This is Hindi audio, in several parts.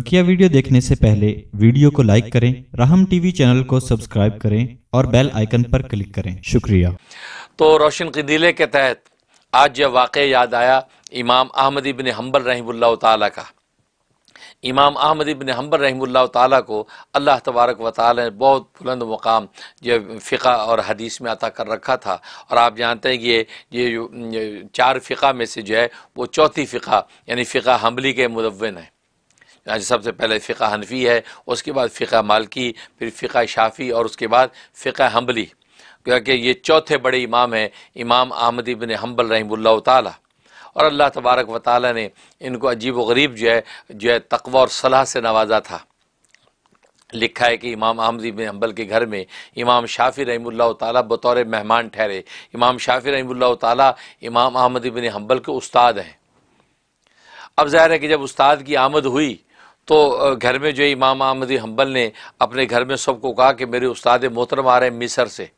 बकिया वीडियो देखने से पहले वीडियो को लाइक करें राहम टीवी चैनल को सब्सक्राइब करें और बेल आइकन पर क्लिक करें शुक्रिया तो रोशन कदीले के तहत आज यह वाक़ याद आया इमाम अहमद इबन हम्बल रहमुल्ला ताला का इमाम अहमद इबन हम्बल रहमुल्ला को अल्लाह तबारक व ताल ने बहुत बुलंद मुकाम जो फ़िका और हदीस में अता कर रखा था और आप जानते हैं कि ये ये चार फ़िका में से जो है वो चौथी फ़िका यानी फ़िका हम्बली के मुदवन है सबसे पहले फ़िका हनफी है उसके बाद फ़िका मालकी फिर फ़िका शाफ़ी और उसके बाद फ़िका हम्बली क्योंकि ये चौथे बड़े इमाम हैं इमाम अहमद इबन हम्बल रहीमल्ला ताली और अल्लाह तबारक व ताली ने इनको अजीब व गरीब जो है जो है तकवा और सलाह से नवाजा था लिखा है कि इमाम अहमद इबन हम्बल के घर में इमाम शाफी रहीमल्ला ताली बतौर मेहमान ठहरे इमाम शाफी रहीमल्ला ताली इमाम अहमद इबन हम्बल के उस्ताद हैं अब ज़ाहिर है कि जब उस्ताद की आमद हुई तो घर में जो इमाम अहमदी हम्बल ने अपने घर में सबको कहा कि मेरे उस्ताद मोहतरम आ रहे हैं मिसर से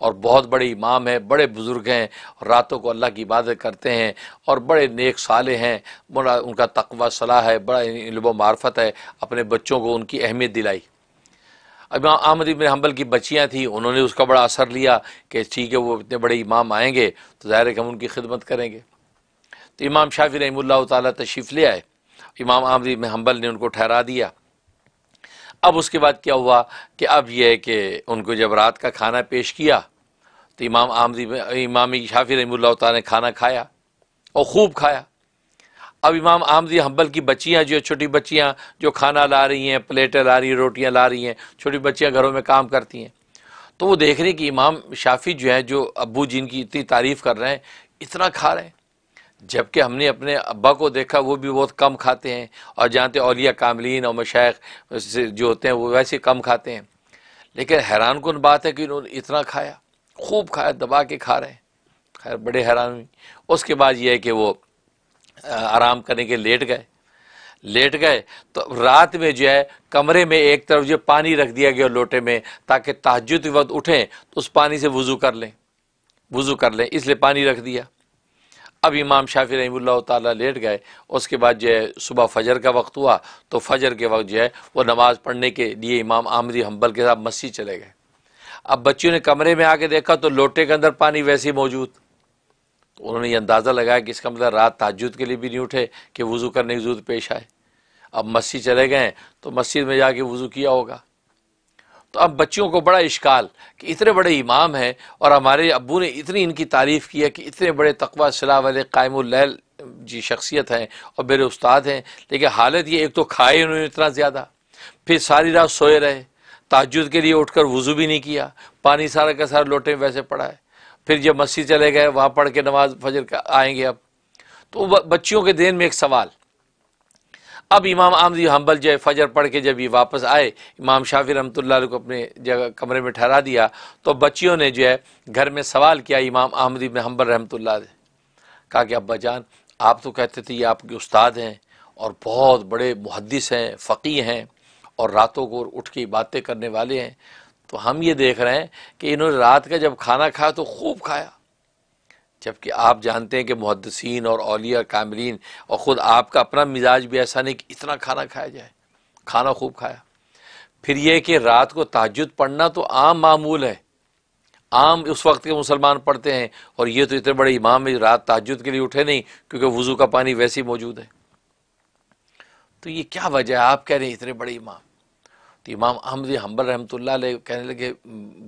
और बहुत बड़े इमाम हैं बड़े बुज़ुर्ग हैं रातों को अल्लाह की इबादत करते हैं और बड़े नेक साले हैं बड़ा उनका तकवा सलाह है बड़ा इल्म मार्फत है अपने बच्चों को उनकी अहमियत दिलाई इमाम अहमद इबन हम्बल की बच्चियाँ थीं उन्होंने उसका बड़ा असर लिया कि ठीक है वो इतने बड़े इमाम आएँगे तो ज़ाहिर है कि हम उनकी खिदमत करेंगे तो इमाम शाफी रही तशीफ़ ले आए इमाम आमदी में हम्बल ने उनको ठहरा दिया अब उसके बाद क्या हुआ कि अब यह है कि उनको जब रात का खाना पेश किया तो इमाम आमदी इमाम शाफी रही ने खाना खाया और खूब खाया अब इमाम आमदी हम्बल की बच्चियाँ जो छोटी बच्चियाँ जो खाना ला रही हैं प्लेटें ला रही हैं रोटियाँ ला रही हैं छोटी बच्चियाँ घरों में काम करती हैं तो वो देख रहे हैं कि इमाम शाफी जो है जो अबू जिनकी इतनी तारीफ़ कर रहे हैं इतना खा रहे हैं जबकि हमने अपने अब्बा को देखा वो भी बहुत कम खाते हैं और जानते अलिया कामलिन और मशाइ जो होते हैं वो वैसे कम खाते हैं लेकिन हैरान कन बात है कि उन्होंने इतना खाया खूब खाया दबा के खा रहे हैं खैर बड़े हैरान हुई उसके बाद ये है कि वो आराम करने के लेट गए लेट गए तो रात में जो है कमरे में एक तरफ जो पानी रख दिया गया लोटे में ताकि तहजद के वक्त उठें तो उस पानी से वज़ू कर लें वज़ू कर लें इसलिए पानी रख दिया अब इमाम शाफी रही तेट गए उसके बाद जो है सुबह फजर का वक्त हुआ तो फजर के वक्त जो है वो नमाज़ पढ़ने के लिए इमाम आमदी हम्बल के साथ मस्जिद चले गए अब बच्चियों ने कमरे में आके देखा तो लोटे के अंदर पानी वैसे ही मौजूद तो उन्होंने ये अंदाज़ा लगाया कि इसका मतलब रात ताजुद के लिए भी नहीं उठे कि वज़ू करने की जरूरत पेश आए अब मस्जिद चले गए तो मस्जिद में जाके वज़ू किया होगा तो अब बच्चियों को बड़ा इश्काल कि इतने बड़े इमाम हैं और हमारे अबू ने इतनी इनकी तारीफ़ की है कि इतने बड़े तकवा सलाह वाले कायमुल्ल जी शख्सियत हैं और मेरे उस्ताद हैं लेकिन हालत ये एक तो खाए उन्होंने इतना ज़्यादा फिर सारी रात सोए रहे ताजुद के लिए उठकर वज़ू भी नहीं किया पानी सारा का सारा लोटे वैसे पड़ा है फिर जब मस्जिद चले गए वहाँ पढ़ के नमाज फजर आएंगे अब तो बच्चियों के दिन में एक सवाल अब इमाम आमदी हम्बल जो फजर पढ़ के जब ये वापस आए इमाम शाफी रहमत को अपने जगह कमरे में ठहरा दिया तो बच्चियों ने जो है घर में सवाल किया इमाम आमदी में हम्बल रहमत ने कहा कि अब्बा जान आप तो कहते थे ये आपके उस्ताद हैं और बहुत बड़े मुहदस हैं फ़की हैं और रातों को उठ के बातें करने वाले हैं तो हम ये देख रहे हैं कि इन्होंने रात का जब खाना खाया तो खूब खाया जबकि आप जानते हैं कि मुहदसिन और अलिया कामरीन और ख़ुद आपका अपना मिजाज भी ऐसा नहीं कि इतना खाना खाया जाए खाना खूब खाया फिर यह कि रात को तहजद पढ़ना तो आम मामूल है आम उस वक्त के मुसलमान पढ़ते हैं और ये तो इतने बड़े इमाम है रात तहजद के लिए उठे नहीं क्योंकि वज़ू का पानी वैसे ही मौजूद है तो ये क्या वजह है आप कह रहे हैं इतने बड़े इमाम तो इमाम अहमद हम्बल रहमत कहने लगे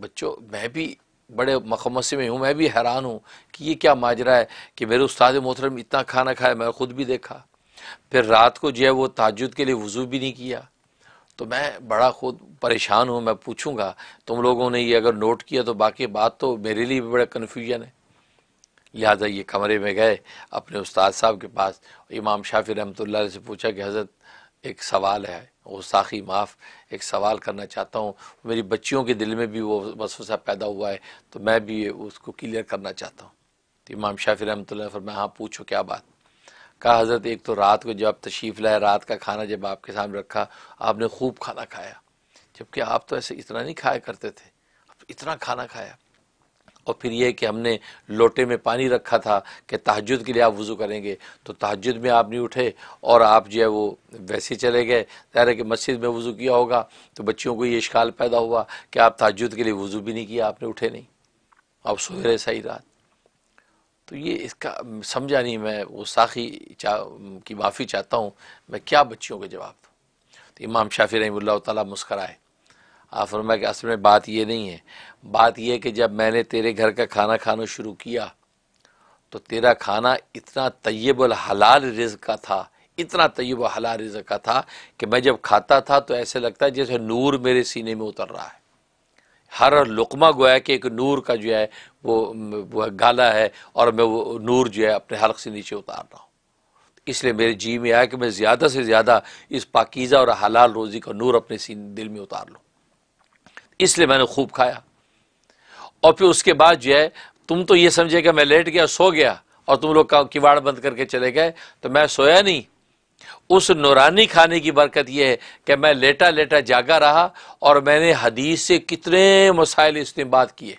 बच्चों मैं भी बड़े मकमों में हूँ मैं भी हैरान हूँ कि ये क्या माजरा है कि मेरे उस्ताद मोहतरम इतना खाना खाया मैं ख़ुद भी देखा फिर रात को जो है वो ताजुद के लिए वज़ू भी नहीं किया तो मैं बड़ा खुद परेशान हूँ मैं पूछूंगा तुम लोगों ने ये अगर नोट किया तो बाकी बात तो मेरे लिए भी बड़ा कन्फ्यूजन है लिहाजा ये कमरे में गए अपने उस्ताद साहब के पास इमाम शाफी रहमत से पूछा कि हज़रत एक सवाल है गुस्ताखी माफ़ एक सवाल करना चाहता हूँ मेरी बच्चियों के दिल में भी वो वसवसा पैदा हुआ है तो मैं भी उसको क्लियर करना चाहता हूँ तो इमाम शाफी रहमत मैं हाँ पूछो क्या बात कहा हज़रत एक तो रात को जब आप तशीफ लाए रात का खाना जब आपके सामने रखा आपने खूब खाना खाया जबकि आप तो ऐसे इतना नहीं खाया करते थे इतना खाना खाया और फिर यह कि हमने लोटे में पानी रखा था कि तहजद के लिए आप वज़ू करेंगे तो तहजद में आप नहीं उठे और आप जो है वो वैसे चले गए ज़ाहिर है कि मस्जिद में वज़ू किया होगा तो बच्चियों को ये इश्काल पैदा हुआ कि आप तहजद के लिए वज़ू भी नहीं किया आपने उठे नहीं आप सो रहे सही रात तो ये इसका समझा नहीं मैं वो साखी चा, की माफ़ी चाहता हूँ मैं क्या बच्चियों के जवाब दूँ तो इमाम शाफी रही तला मुस्कराए आप फरमा कि असल में बात यह नहीं है बात यह कि जब मैंने तेरे घर का खाना खाना शुरू किया तो तेरा खाना इतना तयब हलाल रिज का था इतना तयब हलाल रिज का था कि मैं जब खाता था तो ऐसे लगता है जैसे नूर मेरे सीने में उतर रहा है हर लुकमा गोया कि एक नूर का जो है वो वह गाला है और मैं वो नूर जो है अपने हल्क से नीचे उतार रहा हूँ इसलिए मेरे जी में आया कि मैं ज़्यादा से ज़्यादा इस पाकिज़ा और हलाल रोज़ी का नूर अपने सीने दिल में उतार लूँ इसलिए मैंने खूब खाया और फिर उसके बाद जो है तुम तो ये समझे कि मैं लेट गया सो गया और तुम लोग किवाड़ बंद करके चले गए तो मैं सोया नहीं उस नौरानी खाने की बरकत यह है कि मैं लेटा लेटा जागा रहा और मैंने हदीस से कितने मसाइल इस्तेमाल किए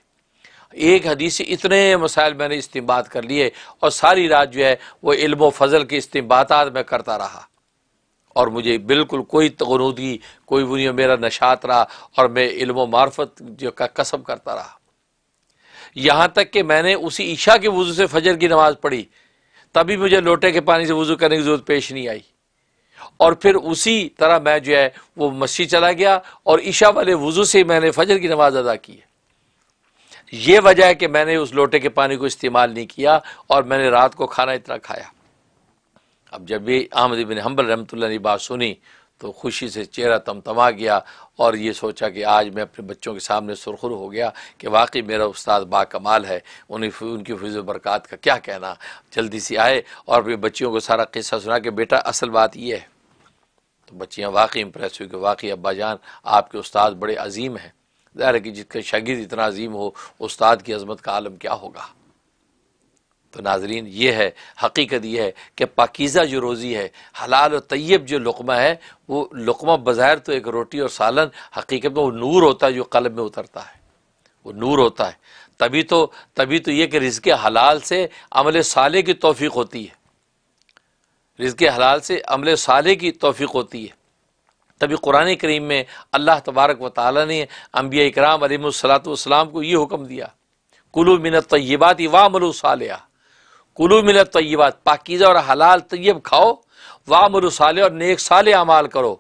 एक हदीस से इतने मसाइल मैंने इस्तेमाल कर लिए और सारी रात जो है वो इल्म फजल के इस्तेमाल मैं करता रहा और मुझे बिल्कुल कोई तगनूदगी कोई बुनिया मेरा नशात रहा और मैं इल्म मार्फत जो का कसम करता रहा यहाँ तक कि मैंने उसी ईशा के वज़ू से फजर की नमाज़ पढ़ी तभी मुझे लोटे के पानी से वज़ू करने की ज़रूरत पेश नहीं आई और फिर उसी तरह मैं जो है वो मस्जिद चला गया और ईशा वाले वज़ू से मैंने फजर की नमाज़ अदा की है ये वजह है कि मैंने उस लोटे के पानी को इस्तेमाल नहीं किया और मैंने रात को खाना इतना खाया अब जब भी अहमद बिन हम्बल रहमत ने बात सुनी तो खुशी से चेहरा तमतमा गया और ये सोचा कि आज मैं अपने बच्चों के सामने सुरखुर हो गया कि वाकई मेरा उस्ताद बा कमाल है उन्हें उनकी फिज बरक़ात का क्या कहना जल्दी से आए और अपने बच्चियों को सारा किस्सा सुना कि बेटा असल बात यह है तो बच्चियाँ वाकई इम्प्रेस हुई कि वाकई अब्बा जान आपके उस्ताद बड़े अजीम हैं ज़ाहिर है कि जिसका शागिद इतना अजीम हो उस्ताद की अजमत का आलम क्या होगा तो नाजरीन ये है हकीकत ये है कि पाकिज़ा जो रोज़ी है हलाल और तयब जो लकमा है वो लकमा बज़ाहिर तो एक रोटी और सालन हकीकत में वो नूर होता है जो कलब में उतरता है वो नूर होता है तभी तो तभी तो यह कि रिज़ हलाल से अमल साले की तोफ़ी होती है रिज़ हलाल से अमल साले की तोफ़ी होती है तभी कुरान करीम में अल्लाह तबारक व ताली ने अम्बिया इकराम सलात को ये हुक्म दिया कुलू मिनत तयबात वामलू सालिया कुलू मिलत तयबात पाकिज़ा और हलाल तयब खाओ वामर साले और नेक साल अमाल करो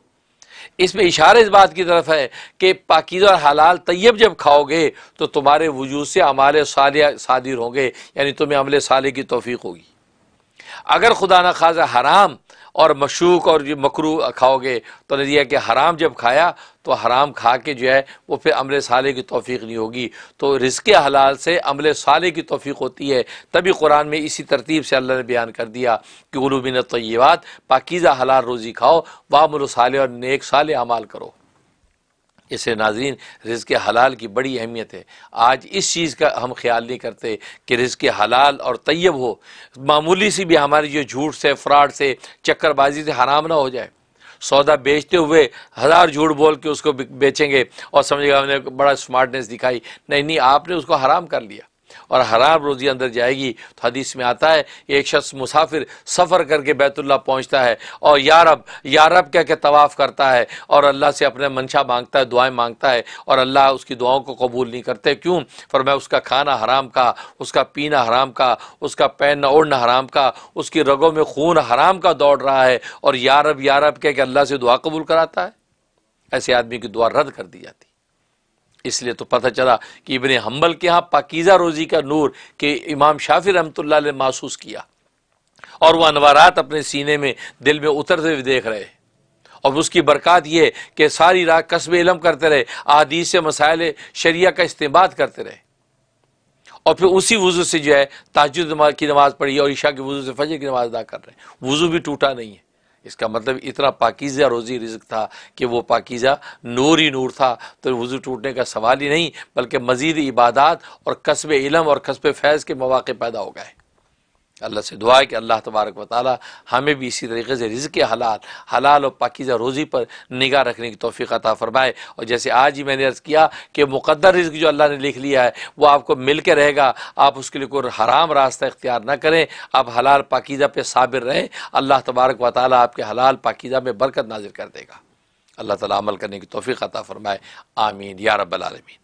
इसमें इशारे इस बात की तरफ है कि पाकिज़ा और हलाल तयब जब खाओगे तो तुम्हारे वजूद से अमाल साल सादिर होंगे यानी तुम्हें अमल साले की तोफ़ी होगी अगर खुदा न खाजा हराम और मशूक और जो मकरू खाओगे तो नजरिया है कि हराम जब खाया तो हराम खा के जो है वो फिर अमले साले की तोफ़ी नहीं होगी तो के हलाल से अमले साले की तोफ़ी होती है तभी कुरान में इसी तरतीब से अल्लाह ने बयान कर दिया कि गुलूबिन तयबात पाकिज़ा हलाल रोज़ी खाओ वाम साले और नेक साले अमाल करो इसे नाजरीन रिज़ के हलाल की बड़ी अहमियत है आज इस चीज़ का हम ख्याल नहीं करते कि रिज़ के हलाल और तैयब हो मामूली सी भी हमारी जो झूठ से फ्रॉड से चक्करबाजी से हराम ना हो जाए सौदा बेचते हुए हज़ार झूठ बोल के उसको बेचेंगे और समझेगा हमने बड़ा स्मार्टनेस दिखाई नहीं नहीं आपने उसको हराम कर लिया और हराम रोज़ी अंदर जाएगी तो हदीस में आता है कि एक शख्स मुसाफिर सफ़र करके बैतुल्ला पहुँचता है और यारब यारब कह के तवाफ़ करता है और अल्लाह से अपने मंशा मांगता है दुआएँ मांगता है और अल्लाह उसकी दुआओं को कबूल नहीं करते क्यों पर मैं उसका खाना हराम का उसका पीना हराम का उसका पहनना ओढ़ना हराम का उसकी रगों में खून हराम का दौड़ रहा है और यारब यारब कह के अल्लाह से दुआ कबूल कराता है ऐसे आदमी की दुआ रद्द कर दी जाती है इसलिए तो पता चला कि इबन हम्बल के यहाँ पाकिज़ा रोज़ी का नूर के इमाम शाफी रहमत ने महसूस किया और वह अनवारात अपने सीने में दिल में उतरते हुए देख रहे और उसकी बरक़ात यह कि सारी रात कस्ब इलम करते रहे आदीस मसाइल शरिया का इस्तेमाल करते रहे और फिर उसी वज़ू से जो है ताजुद की नमाज़ पढ़ी और ईशा के वज़ू से फजर की नमाज़ अदा कर रहे हैं वज़ू भी टूटा नहीं है इसका मतलब इतना पाकिज़ा रोज़ी रिज्क था कि वो पाकिज़ा नूर ही नूर था तो वज़ू टूटने का सवाल ही नहीं बल्कि मज़ीद इबादत और कस्ब इलम और कस्ब फैज़ के मौाक़े पैदा हो गए अल्लाह से दुआ है कि अल्लाह तबारक व ताली हमें भी इसी तरीके से रिज़ के हलाल हलाल और पाकिज़ा रोज़ी पर निगाह रखने की तोफ़ी अता फ़रमाए और जैसे आज ही मैंने अर्ज़ किया कि मुकदर रिज़ जो अल्लाह ने लिख लिया है वो आपको मिल के रहेगा आप उसके लिए कोई हराम रास्ता इख्तियार ना करें आप हलाल पाकिज़ा पर साबिर रहें अल्लाह तबारक व ताली आपके हलाल पाकिज़ा में बरकत नाजिर कर देगा अल्लाह ताली अमल करने की तोफ़ी अता फ़रमाए आमीन या रबालमीन